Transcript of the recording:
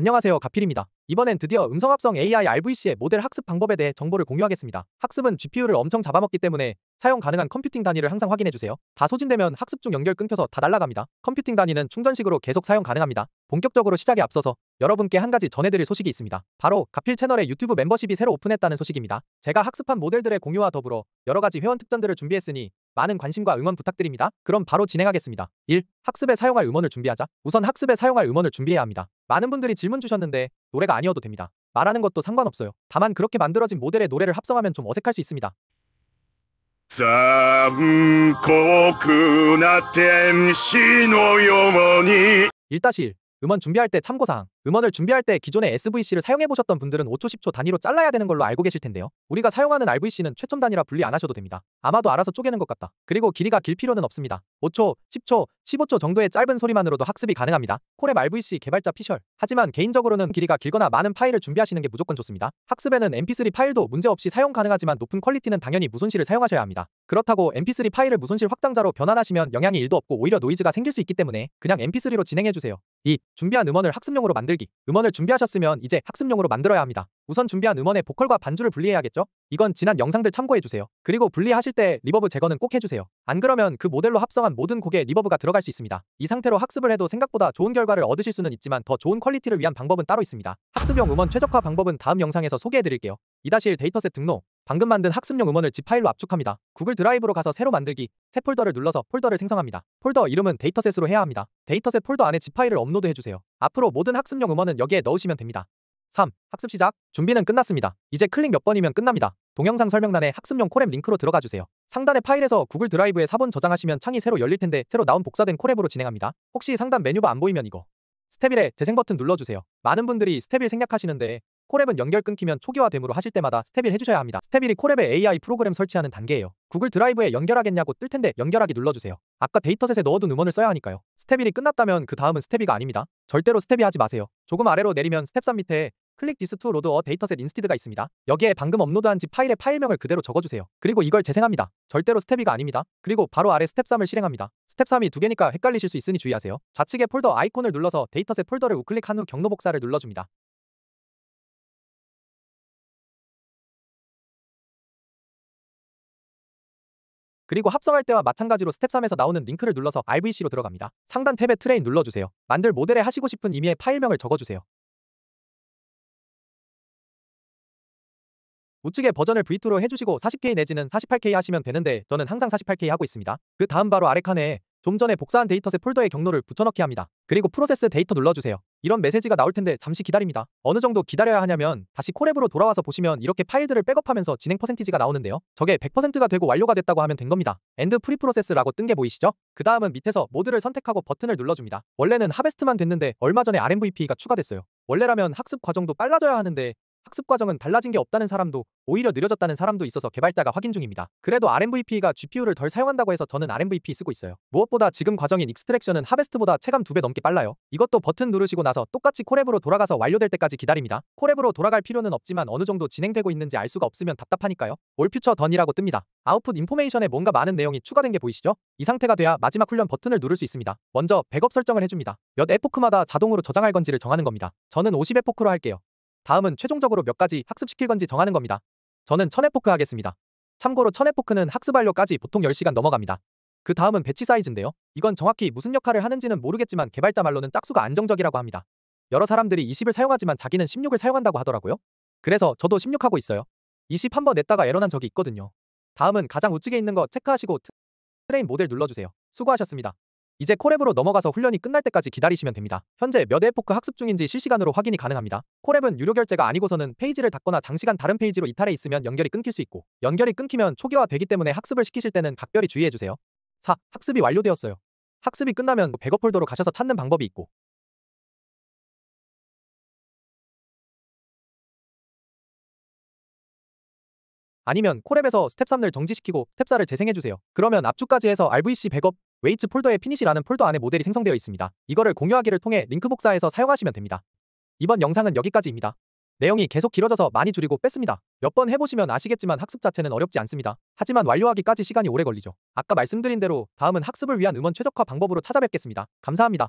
안녕하세요 가필입니다. 이번엔 드디어 음성합성 AI RVC의 모델 학습 방법에 대해 정보를 공유하겠습니다. 학습은 GPU를 엄청 잡아먹기 때문에 사용 가능한 컴퓨팅 단위를 항상 확인해주세요. 다 소진되면 학습 중 연결 끊겨서 다 날라갑니다. 컴퓨팅 단위는 충전식으로 계속 사용 가능합니다. 본격적으로 시작에 앞서서 여러분께 한 가지 전해드릴 소식이 있습니다. 바로 가필 채널의 유튜브 멤버십이 새로 오픈했다는 소식입니다. 제가 학습한 모델들의 공유와 더불어 여러 가지 회원 특전들을 준비했으니 많은 관심과 응원 부탁드립니다. 그럼 바로 진행하겠습니다. 1. 학습에 사용할 음원을 준비하자. 우선 학습에 사용할 음원을 준비해야 합니다. 많은 분들이 질문 주셨는데 노래가 아니어도 됩니다. 말하는 것도 상관없어요. 다만 그렇게 만들어진 모델의 노래를 합성하면 좀 어색할 수 있습니다. 残酷な天使のように 1-1. 음원 준비할 때 참고사항. 음원을 준비할 때 기존의 SVC를 사용해보셨던 분들은 5초 10초 단위로 잘라야 되는 걸로 알고 계실 텐데요. 우리가 사용하는 RVC는 최첨 단위라 분리 안 하셔도 됩니다. 아마도 알아서 쪼개는 것 같다. 그리고 길이가 길 필요는 없습니다. 5초, 10초, 15초 정도의 짧은 소리만으로도 학습이 가능합니다. 콜의 RVC 개발자 피셜. 하지만 개인적으로는 길이가 길거나 많은 파일을 준비하시는 게 무조건 좋습니다. 학습에는 MP3 파일도 문제없이 사용 가능하지만 높은 퀄리티는 당연히 무손실을 사용하셔야 합니다. 그렇다고 MP3 파일을 무손실 확장자로 변환하시면 영향이 1도 없고 오히려 노이즈가 생길 수 있기 때문에 그냥 MP3로 진행해주세요. 2. 준비한 음원을 학습용으로 만들 만들기 음원을 준비하셨으면 이제 학습용으로 만들어야 합니다. 우선 준비한 음원의 보컬과 반주를 분리해야겠죠? 이건 지난 영상들 참고해주세요. 그리고 분리하실 때 리버브 제거는 꼭 해주세요. 안 그러면 그 모델로 합성한 모든 곡에 리버브가 들어갈 수 있습니다. 이 상태로 학습을 해도 생각보다 좋은 결과를 얻으실 수는 있지만 더 좋은 퀄리티를 위한 방법은 따로 있습니다. 학습용 음원 최적화 방법은 다음 영상에서 소개해드릴게요. 2-1 데이터셋 등록 방금 만든 학습용 음원을 zip 파일로 압축합니다. 구글 드라이브로 가서 새로 만들기, 새 폴더를 눌러서 폴더를 생성합니다. 폴더 이름은 데이터셋으로 해야 합니다. 데이터셋 폴더 안에 zip 파일을 업로드해주세요. 앞으로 모든 학습용 음원은 여기에 넣으시면 됩니다. 3. 학습 시작. 준비는 끝났습니다. 이제 클릭 몇 번이면 끝납니다. 동영상 설명란에 학습용 코랩 링크로 들어가 주세요. 상단의 파일에서 구글 드라이브에 4번 저장하시면 창이 새로 열릴 텐데 새로 나온 복사된 코랩으로 진행합니다. 혹시 상단 메뉴바 안 보이면 이거. 스텝 1에 재생 버튼 눌러주세요. 많은 분들이 스텝 1 생략하시는데 코랩은 연결 끊기면 초기화됨으로 하실 때마다 스텝1 해주셔야 합니다. 스텝1이 코랩에 AI 프로그램 설치하는 단계예요. 구글 드라이브에 연결하겠냐고 뜰 텐데 연결하기 눌러주세요. 아까 데이터셋에 넣어둔 음원을 써야 하니까요. 스텝1이 끝났다면 그 다음은 스텝2가 아닙니다. 절대로 스텝2 하지 마세요. 조금 아래로 내리면 스텝 3 밑에 클릭 디스 투 로드 어 데이터셋 인스티드가 있습니다. 여기에 방금 업로드한 지 파일의 파일명을 그대로 적어주세요. 그리고 이걸 재생합니다. 절대로 스텝 2가 아닙니다. 그리고 바로 아래 스텝 3을 실행합니다. 스텝 3이 두 개니까 헷갈리실 수 있으니 주의하세요. 좌측에 폴더 아이콘을 눌러서 데이터셋 폴더를 우클릭한 후 경로 복사를 눌러줍니다. 그리고 합성할 때와 마찬가지로 스텝 3에서 나오는 링크를 눌러서 RVC로 들어갑니다. 상단 탭에 트레인 눌러주세요. 만들 모델에 하시고 싶은 임미의 파일명을 적어주세요. 우측에 버전을 V2로 해주시고 40K 내지는 48K 하시면 되는데 저는 항상 48K 하고 있습니다. 그 다음 바로 아래 칸에 좀 전에 복사한 데이터셋 폴더의 경로를 붙여넣기 합니다. 그리고 프로세스 데이터 눌러주세요. 이런 메시지가 나올 텐데 잠시 기다립니다. 어느 정도 기다려야 하냐면 다시 콜앱으로 돌아와서 보시면 이렇게 파일들을 백업하면서 진행 퍼센티지가 나오는데요. 저게 100%가 되고 완료가 됐다고 하면 된 겁니다. 엔드 프리 프로세스라고 뜬 게 보이시죠? 그 다음은 밑에서 모드를 선택하고 버튼을 눌러줍니다. 원래는 하베스트만 됐는데 얼마 전에 RMVP가 추가됐어요. 원래라면 학습 과정도 빨라져야 하는데 학습 과정은 달라진 게 없다는 사람도 오히려 느려졌다는 사람도 있어서 개발자가 확인 중입니다. 그래도 RMVP가 GPU를 덜 사용한다고 해서 저는 RMVP 쓰고 있어요. 무엇보다 지금 과정인 익스트랙션은 하베스트보다 체감 두 배 넘게 빨라요. 이것도 버튼 누르시고 나서 똑같이 코랩으로 돌아가서 완료될 때까지 기다립니다. 코랩으로 돌아갈 필요는 없지만 어느 정도 진행되고 있는지 알 수가 없으면 답답하니까요. 올퓨처 던이라고 뜹니다. 아웃풋 인포메이션에 뭔가 많은 내용이 추가된 게 보이시죠? 이 상태가 돼야 마지막 훈련 버튼을 누를 수 있습니다. 먼저 백업 설정을 해줍니다. 몇 에포크마다 자동으로 저장할 건지를 정하는 겁니다. 저는 50 에포크로 할게요. 다음은 최종적으로 몇 가지 학습시킬 건지 정하는 겁니다. 저는 천에포크 하겠습니다. 참고로 천에포크는 학습 완료까지 보통 10시간 넘어갑니다. 그 다음은 배치 사이즈인데요. 이건 정확히 무슨 역할을 하는지는 모르겠지만 개발자 말로는 딱수가 안정적이라고 합니다. 여러 사람들이 20을 사용하지만 자기는 16을 사용한다고 하더라고요. 그래서 저도 16하고 있어요. 20한번 냈다가 에러난 적이 있거든요. 다음은 가장 우측에 있는 거 체크하시고 트레인 모델 눌러주세요. 수고하셨습니다. 이제 코랩으로 넘어가서 훈련이 끝날 때까지 기다리시면 됩니다. 현재 몇 에포크 학습 중인지 실시간으로 확인이 가능합니다. 코랩은 유료 결제가 아니고서는 페이지를 닫거나 장시간 다른 페이지로 이탈해 있으면 연결이 끊길 수 있고 연결이 끊기면 초기화되기 때문에 학습을 시키실 때는 각별히 주의해주세요. 4. 학습이 완료되었어요. 학습이 끝나면 백업 폴더로 가셔서 찾는 방법이 있고 아니면 코랩에서 스텝 3을 정지시키고 스텝 4를 재생해주세요. 그러면 압축까지 해서 RVC 백업 웨이츠 폴더의 피니시라는 폴더 안에 모델이 생성되어 있습니다. 이거를 공유하기를 통해 링크 복사해서 사용하시면 됩니다. 이번 영상은 여기까지입니다. 내용이 계속 길어져서 많이 줄이고 뺐습니다. 몇 번 해보시면 아시겠지만 학습 자체는 어렵지 않습니다. 하지만 완료하기까지 시간이 오래 걸리죠. 아까 말씀드린 대로 다음은 학습을 위한 음원 최적화 방법으로 찾아뵙겠습니다. 감사합니다.